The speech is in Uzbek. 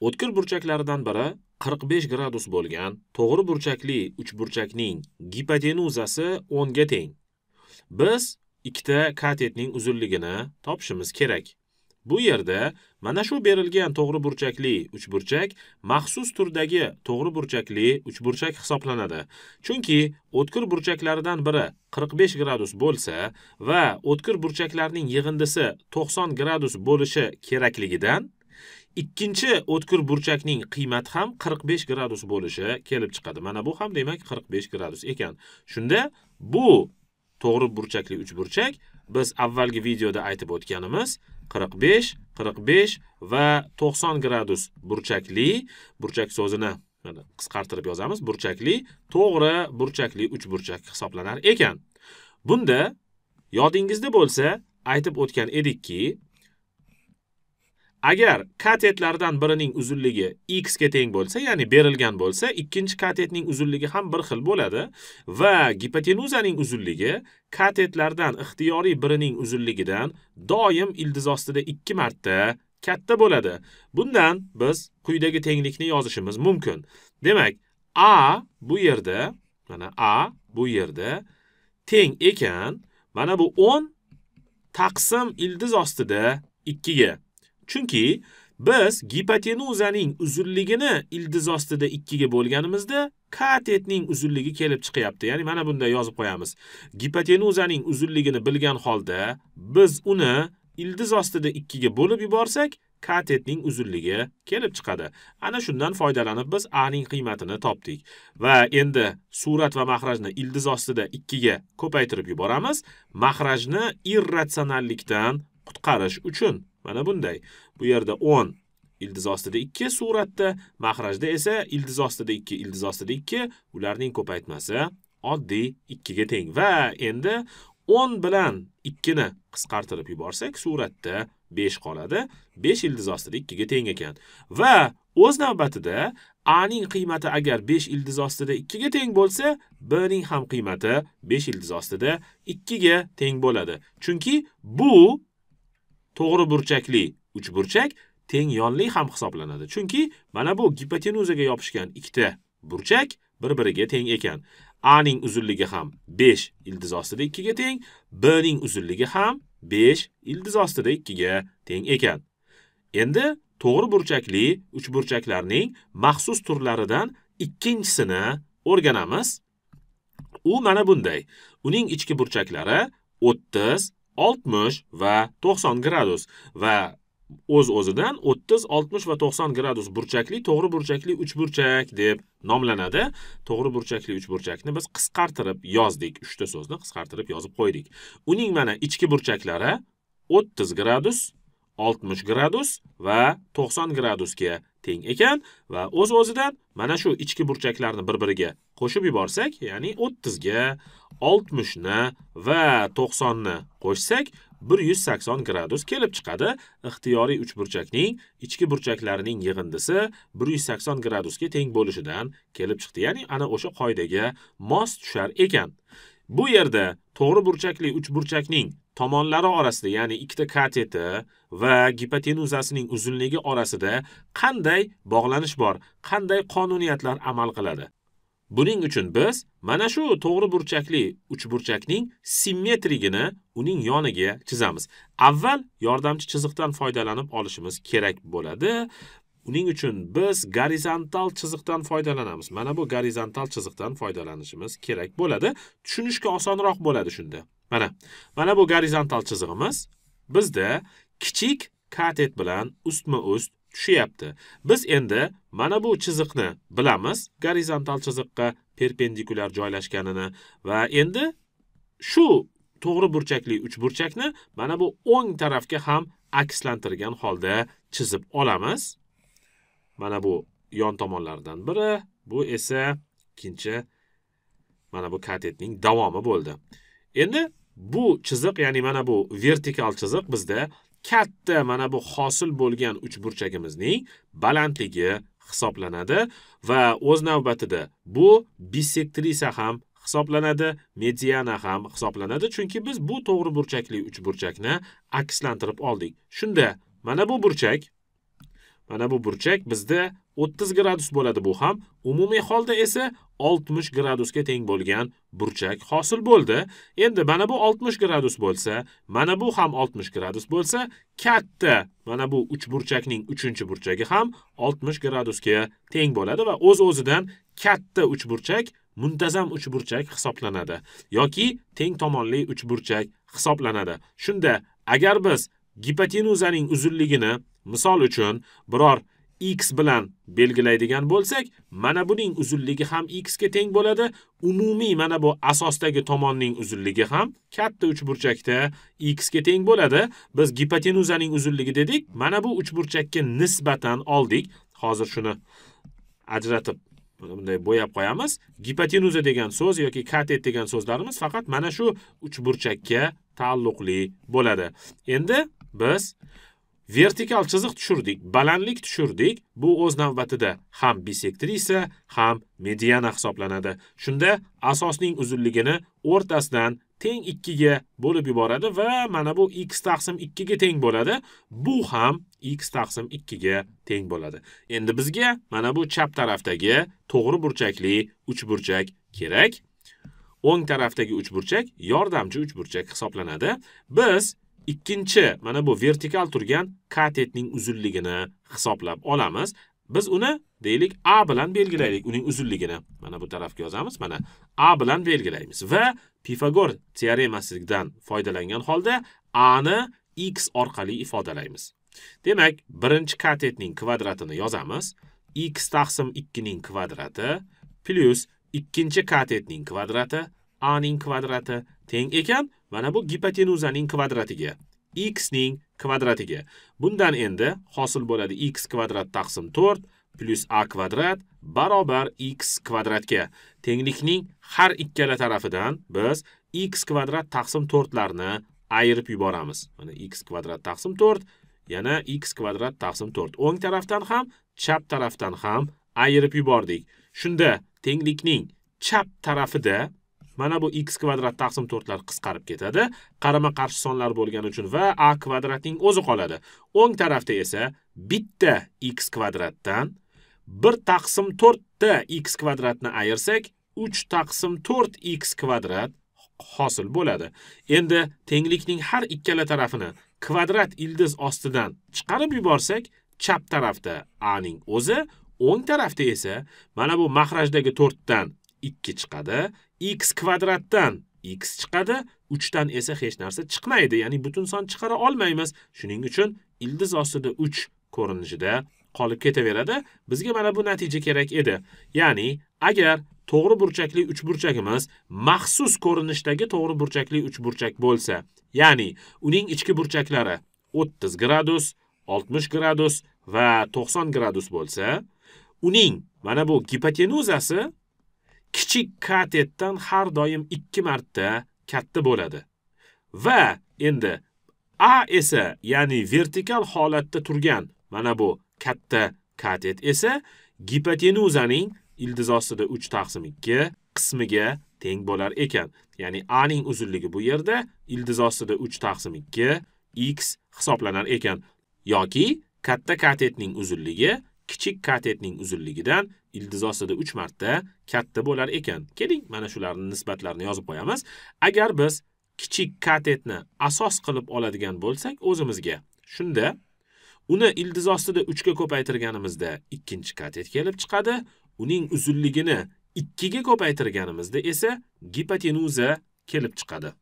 O'tkir burchaklaridan biri 45 gradus bo'lgan to'g'ri burchakli uchburchakning gipotenuzasi 10 ga teng. Biz ikkita katetning uzunligini topishimiz kerak. Bu yerda mana shu berilgan to'g'ri burchakli uchburchak maxsus turdagi to'g'ri burchakli uchburchak hisoblanadi. Chunki o'tkir burchaklaridan biri 45 gradus bo'lsa va o'tkir burchaklarning yig'indisi 90 gradus bo'lishi kerakligidan ikkinchi o'tkir burchakning qiymati ham 45 gradus bo'lishi kelib chiqadi mana bu ham demak 45 gradus ekan shunda bu to'g'ri burchakli uchburchak biz avvalgi videoda aytib o'tganimiz 45 45 va 90 gradus burchakli burchak so'zini mana qisqartirib yozamiz burchakli to'g'ri burchakli uchburchak hisoblanar ekan bunda yodingizda bo'lsa aytib o'tgan edikki agar katetlardan birining uzunligi x ga teng bo'lsa ya'ni berilgan bo'lsa ikkinchi katetning uzunligi ham bir xil bo'ladi va gipotenuzaning uzunligi katetlardan ixtiyoriy birining uzunligidan doim ildiz ostida ikki marta katta bo'ladi bundan biz quyidagi tenglikni yozishimiz mumkin demak a bu yerda mana a bu yerda teng ekan mana bu 10 taqsim ildiz ostida 2 ga Chunki biz gipotenuzaning uzunligini ildiz ostida 2 ga bo'lganimizda katetning uzunligi kelib chiqyapti. Ya'ni mana bunda yozib qo'yamiz. Gipotenuzaning uzunligini bilgan holda biz uni ildiz ostida 2 ga bo'lib yuborsak, katetning uzunligi kelib chiqadi. Ana shundan foydalanib biz a ning qiymatini topdik va endi surat va mahrajni ildiz ostida 2 ga ko'paytirib yuboramiz, mahrajni irratsionallikdan qutqarish uchun. Mana bunday. Bu yerda 10 ildiz ostida 2 suratda, mahrajda esa ildiz ostida 2, ildiz ostida 2, ularning ko'paytmasi oddiy 2 ga teng va endi 10 bilan 2 ni qisqartirib yuborsak, suratda 5 qoladi. 5 ildiz ostida 2 ga teng ekan. Va o'z navbatida A ning qiymati agar 5 ildiz ostida 2 ga teng bo'lsa, B ning ham qiymati 5 ildiz ostida 2 ga teng bo'ladi. Chunki bu to'g'ri burchakli uchburchak teng yonli ham hisoblanadi. Chunki mana bu gipotenuzaga yopishgan ikkita burchak bir-biriga teng ekan. A ning uzunligi ham 5 ildiz ostida 2 ga teng, B ning uzunligi ham 5 ildiz ostida 2 ga teng ekan. Endi to'g'ri burchakli uchburchaklarning maxsus turlaridan ikkinchisini o'rganamiz. U mana bunday. Uning ichki burchaklari 30, 60 va 90 gradus va o'z o'zidan 30, 60 va 90 gradus burchakli to'g'ri burchakli uchburchak deb nomlanadi. To'g'ri burchakli uchburchakni biz qisqartirib yozdik. Uchta so'zni qisqartirib yozib qo'ydik. Uning mana ichki burchaklari 30 gradus, 60 gradus va 90 gradusga teng ekan va o'z o'zidan mana shu ichki burchaklarni bir biriga qo'shib yuborsak ya'ni 30 ga 60 ni va 90 ni qo'shsak 180 gradus kelib chiqadi ixtiyoriy uchburchakning ichki burchaklarining yig'indisi 180 gradusga teng bo'lishidan kelib chiqdi ya'ni ana o'sha qoidaga mos tushar ekan Bu yerda to'g'ri burchakli uchburchakning tomonlari orasida, ya'ni ikkita kateti va gipotenuzasining uzunligi orasida qanday bog'lanish bor? Qanday qonuniyatlar amal qiladi? Buning uchun biz mana shu to'g'ri burchakli uchburchakning simmetrigini uning yoniga chizamiz. Avval yordamchi chiziqdan foydalanib olishimiz kerak bo'ladi uning uchun biz gorizontal chiziqdan foydalanamiz mana bu gorizontal chiziqdan foydalanishimiz kerak bo'ladi tushunishga osonroq bo'ladi shunda mana mana bu gorizontal chizig'imiz bizda kichik katet bilan ustma ust tushyapti biz endi mana bu chiziqni bilamiz gorizontal chiziqqa perpendikulyar joylashganini va endi shu to'g'ri burchakli uchburchakni mana bu o'ng tarafga ham akslantirgan holda chizib olamiz mana bu yon tomonlaridan biri bu esa ikkinchi mana bu katetning davomi bo'ldi endi bu chiziq ya'ni mana bu vertikal chiziq bizda katta mana bu hosil bo'lgan uchburchagimizning balandligi hisoblanadi va o'z navbatida bu bisektrisa ham hisoblanadi, mediana ham hisoblanadi, chunki biz bu to'g'ri burchakli uchburchakni akslantirib oldik. Shunda mana bu burchak mana bu burchak bizda 30 gradus bo'ladi bu ham umumiy holda esa 60 gradusga teng bo'lgan burchak hosil bo'ldi endi mana bu 60 gradus bo'lsa mana bu ham 60 gradus bo'lsa katta mana bu uch burchakning uchinchi burchagi ham 60 gradusga teng bo'ladi va o'z o'zidan katta uchburchak muntazam uchburchak hisoblanadi yoki teng tomonli uchburchak hisoblanadi shunda agar biz gipotenuzaning uzunligini misol uchun biror x bilan belgilaydigan bo'lsak, mana buning uzunligi ham x ga teng bo'ladi. Umumiy mana bu asosdagi tomonning uzunligi ham katta uchburchakda x ga teng bo'ladi. Biz gipotenuzaning uzunligi dedik, mana bu uchburchakka nisbatan oldik. Hozir shuni ajratib bunday bo'yab qo'yamiz. Gipotenuza degan so'z yoki katet degan so'zlarimiz faqat mana shu uchburchakka taalluqli bo'ladi. Endi biz vertikal chiziq tushirdik balandlik tushirdik bu o'z navbatida ham bisektrisa ham mediana hisoblanadi shunda asosning uzunligini o'rtasidan teng 2 ga bo'lib yuboradi va mana bu x taqsim 2 ga teng bo'ladi bu ham x taqsim 2 ga teng bo'ladi endi bizga mana bu chap tarafdagi to'g'ri burchakli uchburchak kerak o'ng tarafdagi uchburchak yordamchi uchburchak hisoblanadi biz ikkinchi mana bu vertikal turgan katetning uzunligini hisoblab olamiz biz uni deylik a bilan belgilaylik uning uzunligini mana bu tarafga yozamiz mana a bilan belgilaymiz va pifagor teoremasidan foydalangan holda a ni x orqali ifodalaymiz demak birinchi katetning kvadratini yozamiz x taqsim 2 ning kvadrati plyus ikkinchi katetning kvadrati a ning kvadrati teng ekan mana bu gipotenuzaning kvadratiga x ning kvadratiga bundan endi hosil bo'ladi x kvadrat taqsim 4 plus a kvadrat barobar x kvadratga tenglikning har ikkala tarafidan biz x kvadrat taqsim 4 larni ayirib yuboramiz mana x kvadrat taqsim 4 yana x kvadrat taqsim 4 o'ng tarafdan ham chap tarafdan ham ayirib yubordik shunda tenglikning chap tarafida mana bu x kvadrat taqsim to'rtlar qisqarib ketadi qarama qarshi sonlar bo'lgani uchun va a kvadratning o'zi qoladi o'ng tarafda esa bitta x kvadratdan bir taqsim to'rtta x kvadratni ayirsak uch taqsim to'rt x kvadrat hosil bo'ladi endi tenglikning har ikkala tarafini kvadrat ildiz ostidan chiqarib yuborsak chap tarafda a ning o'zi o'ng tarafda esa mana bu mahrajdagi to'rtdan ikki chiqadi x kvadratdan x chiqadi 3 dan esa hech narsa chiqmaydi ya'ni butun son chiqara olmaymiz shuning uchun ildiz ostida 3 ko'rinishida qolib ketaveradi bizga mana bu natija kerak edi ya'ni agar to'g'ri burchakli uchburchagimiz maxsus ko'rinishdagi to'g'ri burchakli uchburchak bo'lsa ya'ni uning ichki burchaklari 30 gradus 60 gradus va 90 gradus bo'lsa uning mana bu gipotenuzasi kichik katetdan har doim 2 marta katta bo'ladi. Va endi A esa, ya'ni vertikal holatda turgan mana bu katta katet esa gipotenuzaning ildiz ostida 3 taqsim 2 qismiga teng bo'lar ekan. Ya'ni A ning uzunligi bu yerda ildiz ostida 3 taqsim 2 x hisoblanar ekan yoki katta katetning uzunligi kichik katetning uzunligidan ildizosida 3 marta katta bo'lar ekan. Keling, mana shularning nisbatlarini yozib qo'yamiz. Agar biz kichik katetni asos qilib oladigan bo'lsak o'zimizga, shunda uni ildiz ostida 3 ga ko'paytirganimizda ikkinchi katet kelib chiqadi. Uning uzunligini 2 ga ko'paytirganimizda esa gipotenuza kelib chiqadi.